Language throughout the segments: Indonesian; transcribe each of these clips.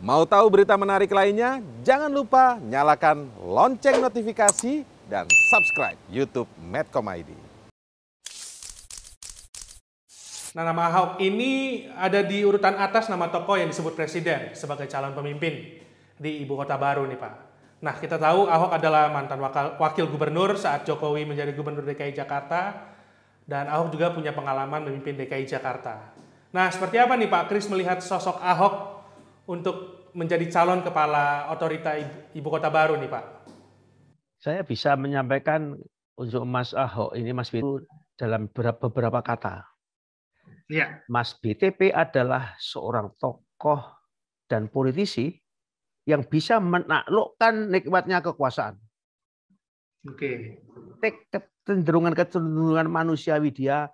Mau tahu berita menarik lainnya? Jangan lupa nyalakan lonceng notifikasi dan subscribe YouTube Medcom ID. Nah, nama Ahok ini ada di urutan atas nama tokoh yang disebut presiden sebagai calon pemimpin di ibu kota baru nih Pak. Nah, kita tahu Ahok adalah mantan wakil, wakil gubernur saat Jokowi menjadi gubernur DKI Jakarta dan Ahok juga punya pengalaman memimpin DKI Jakarta. Nah, seperti apa nih Pak Kris melihat sosok Ahok untuk menjadi calon kepala otorita ibu kota baru nih Pak? Saya bisa menyampaikan untuk Mas Ahok ini Mas Bitu dalam beberapa kata. Ya. Mas BTP adalah seorang tokoh dan politisi yang bisa menaklukkan nikmatnya kekuasaan. Oke. Okay. cenderungan kecenderungan manusiawi dia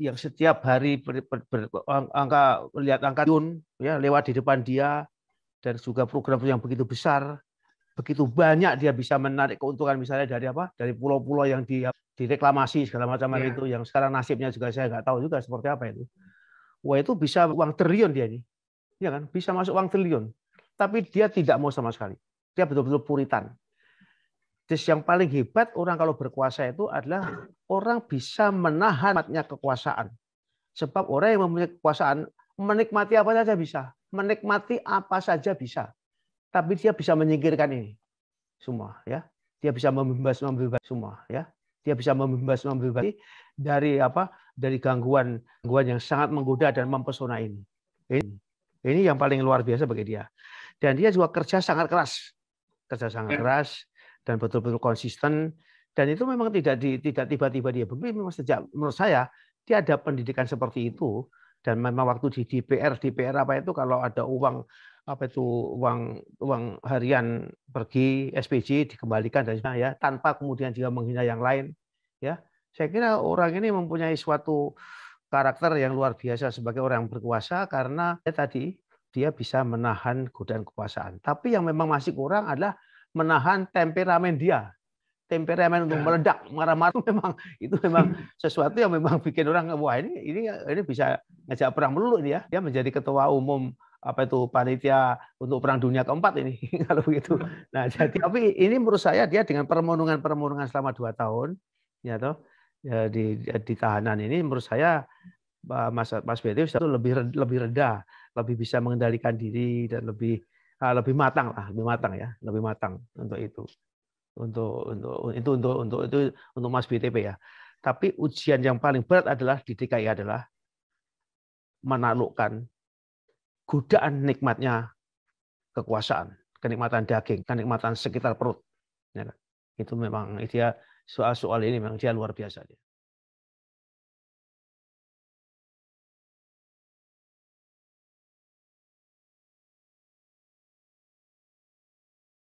yang setiap hari ber, ber, ber, angka melihat angka tun ya lewat di depan dia dan juga program yang begitu besar begitu banyak dia bisa menarik keuntungan misalnya dari apa dari pulau-pulau yang di, direklamasi segala macam yeah. itu yang sekarang nasibnya juga saya nggak tahu juga seperti apa itu wah itu bisa uang triliun dia ini ya kan bisa masuk uang triliun tapi dia tidak mau sama sekali dia betul-betul puritan Dis yang paling hebat orang kalau berkuasa itu adalah orang bisa menahan matnya kekuasaan. Sebab orang yang mempunyai kekuasaan menikmati apa saja bisa, menikmati apa saja bisa. Tapi dia bisa menyingkirkan ini semua ya. Dia bisa membebas membebas semua ya. Dia bisa membebas membebas dari apa? dari gangguan gangguan yang sangat menggoda dan mempesona ini. Ini ini yang paling luar biasa bagi dia. Dan dia juga kerja sangat keras. Kerja sangat ya. keras, dan betul-betul konsisten dan itu memang tidak di, tidak tiba-tiba dia berpikir memang sejak menurut saya dia ada pendidikan seperti itu dan memang waktu di DPR DPR apa itu kalau ada uang apa itu uang uang harian pergi SPJ dikembalikan dan sebagainya ya tanpa kemudian juga menghina yang lain ya saya kira orang ini mempunyai suatu karakter yang luar biasa sebagai orang yang berkuasa karena ya, tadi dia bisa menahan godaan kekuasaan tapi yang memang masih kurang adalah menahan temperamen dia temperamen untuk ya. meledak marah-marah memang itu memang sesuatu yang memang bikin orang wah ini ini ini bisa ngajak perang melulu dia ya. dia menjadi ketua umum apa itu panitia untuk perang dunia keempat ini kalau begitu nah jadi tapi ini menurut saya dia dengan permenungan permenungan selama dua tahun ya toh ya, di ya, di tahanan ini menurut saya Mas Mas Betty itu lebih lebih reda lebih bisa mengendalikan diri dan lebih Ah, lebih matang lah, lebih matang ya, lebih matang untuk itu. Untuk untuk itu untuk untuk itu untuk Mas BTP ya. Tapi ujian yang paling berat adalah di DKI adalah menaklukkan godaan nikmatnya kekuasaan, kenikmatan daging, kenikmatan sekitar perut. Ya, kan? itu memang dia soal-soal ini memang dia luar biasa dia.